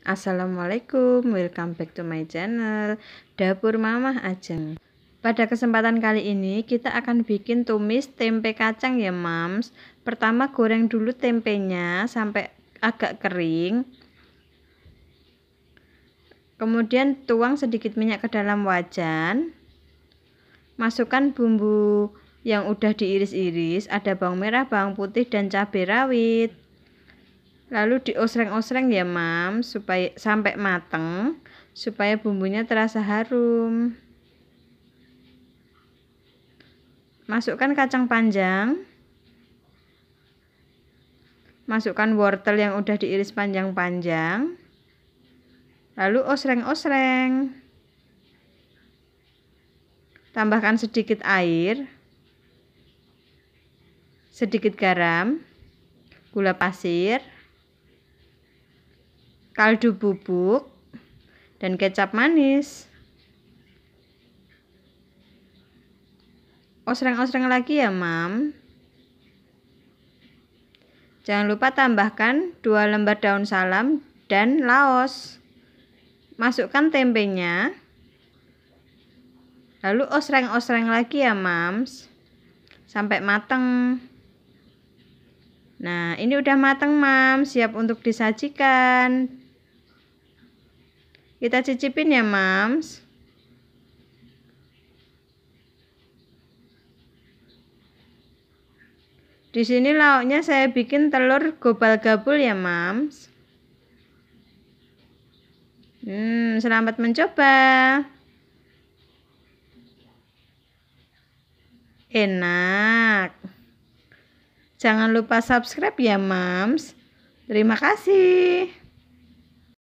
Assalamualaikum, welcome back to my channel Dapur Mamah Ajeng Pada kesempatan kali ini kita akan bikin tumis tempe kacang ya mams Pertama goreng dulu tempenya sampai agak kering Kemudian tuang sedikit minyak ke dalam wajan Masukkan bumbu yang udah diiris-iris Ada bawang merah, bawang putih, dan cabai rawit Lalu diosreng-osreng ya, Mam, supaya sampai mateng, supaya bumbunya terasa harum. Masukkan kacang panjang. Masukkan wortel yang udah diiris panjang-panjang. Lalu osreng-osreng. Tambahkan sedikit air. Sedikit garam, gula pasir, kaldu bubuk, dan kecap manis. Osreng-osreng lagi ya, Mam. Jangan lupa tambahkan 2 lembar daun salam dan laos. Masukkan tempenya. Lalu osreng-osreng lagi ya, Mams. Sampai mateng. Nah, ini udah mateng, Mam. Siap untuk disajikan. Kita cicipin ya, Mams. Di sini lauknya saya bikin telur gobal gabul ya, Mams. Hmm, selamat mencoba. Enak. Jangan lupa subscribe ya, Mams. Terima kasih.